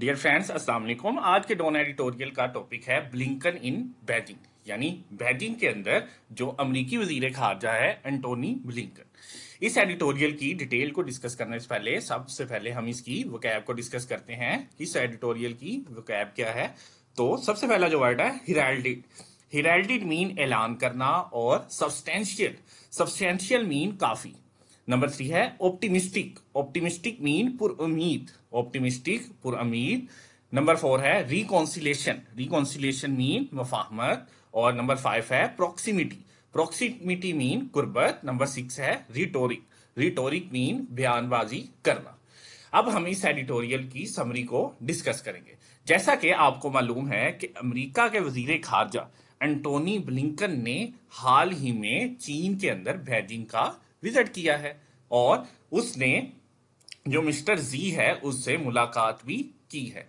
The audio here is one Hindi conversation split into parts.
डियर फ्रेंड्स अस्सलाम वालेकुम आज के डॉन एडिटोरियल का टॉपिक है ब्लिंकन इन बैजिंग यानी बैजिंग के अंदर जो अमरीकी वजीर खारजा है एंटोनी ब्लिंकन इस एडिटोरियल की डिटेल को डिस्कस करने से पहले सबसे पहले हम इसकी वकैब को डिस्कस करते हैं इस एडिटोरियल की वकैब क्या है तो सबसे पहला जो वर्ड है हिराल्डिड हिराल्डिड मीन ऐलान करना और सब्सटेंशियल सब्सटेंशियल मीन काफ़ी नंबर थ्री है ऑप्टिमिस्टिक ऑप्टिमिस्टिक मीन पुर उम्मीद ऑप्टिमिस्टिक पुर उम्मीद नंबर फोर है रिकॉन्सिलेशन रिकॉन्सिलेशन मीन मफाहमत और नंबर फाइव है प्रॉक्सिमिटी प्रॉक्सिमिटी मीन कुर्बत नंबर सिक्स है रिटोरिक रिटोरिक मीन बयानबाजी करना अब हम इस एडिटोरियल की समरी को डिस्कस करेंगे जैसा कि आपको मालूम है कि अमेरिका के वजीर खारजा एंटोनी ब्लिंकन ने हाल ही में चीन के अंदर बैजिंग का विजिट किया है और उसने जो मिस्टर जी है उससे मुलाकात भी की है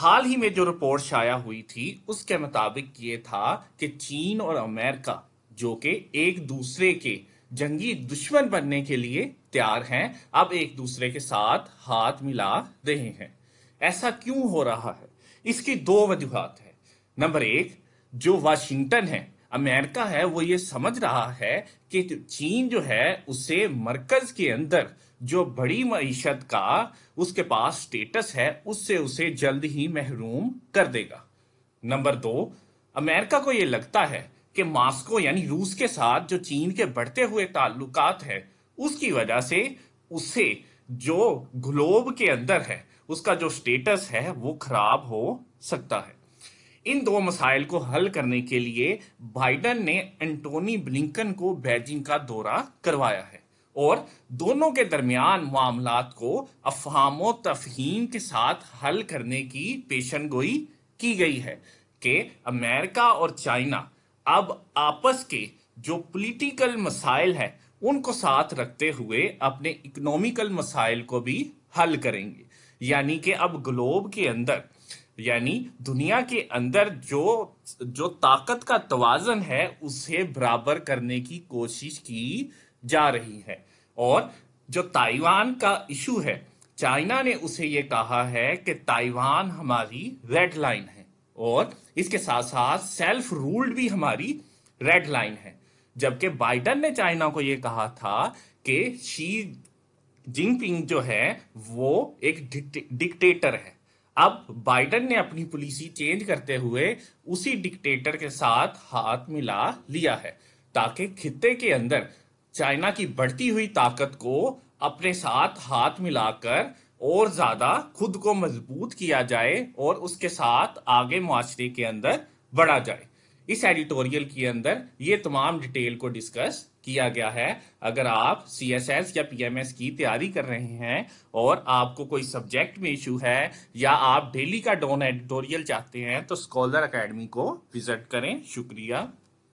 हाल ही में जो रिपोर्ट शाया हुई थी उसके मुताबिक ये था कि चीन और अमेरिका जो कि एक दूसरे के जंगी दुश्मन बनने के लिए तैयार हैं अब एक दूसरे के साथ हाथ मिला रहे हैं ऐसा क्यों हो रहा है इसकी दो वजूहत है नंबर एक जो वाशिंगटन है अमेरिका है वो ये समझ रहा है कि चीन जो है उसे मरकज के अंदर जो बड़ी मीशत का उसके पास स्टेटस है उससे उसे जल्द ही महरूम कर देगा नंबर दो अमेरिका को ये लगता है कि मास्को यानी रूस के साथ जो चीन के बढ़ते हुए ताल्लुक है उसकी वजह से उसे जो ग्लोब के अंदर है उसका जो स्टेटस है वो खराब हो सकता है इन दो मसाइल को हल करने के लिए बाइडन ने एंटोनी ब्लिंकन को बेजिंग का दौरा करवाया है और दोनों के दरमियान मामला को अफहामो तफहीम के साथ हल करने की पेशन गोई की गई है कि अमेरिका और चाइना अब आपस के जो पॉलिटिकल मसाइल है उनको साथ रखते हुए अपने इकोनॉमिकल मसाइल को भी हल करेंगे यानी कि अब ग्लोब के अंदर यानी दुनिया के अंदर जो जो ताकत का तवाजन है उसे बराबर करने की कोशिश की जा रही है और जो ताइवान का इशू है चाइना ने उसे ये कहा है कि ताइवान हमारी रेड लाइन है और इसके साथ साथ सेल्फ रूल्ड भी हमारी रेड लाइन है जबकि बाइडन ने चाइना को यह कहा था कि शी जिनपिंग जो है वो एक डिक्टेटर है अब बाइडन ने अपनी पॉलिसी चेंज करते हुए उसी डिक्टेटर के साथ हाथ मिला लिया है ताकि खित्ते के अंदर चाइना की बढ़ती हुई ताकत को अपने साथ हाथ मिलाकर और ज्यादा खुद को मजबूत किया जाए और उसके साथ आगे मुआरे के अंदर बढ़ा जाए इस एडिटोरियल के अंदर ये तमाम डिटेल को डिस्कस किया गया है अगर आप सी एस एस या पी एम एस की तैयारी कर रहे हैं और आपको कोई सब्जेक्ट में इशू है या आप डेली का डॉन एडिटोरियल चाहते हैं तो स्कॉलर अकेडमी को विजिट करें शुक्रिया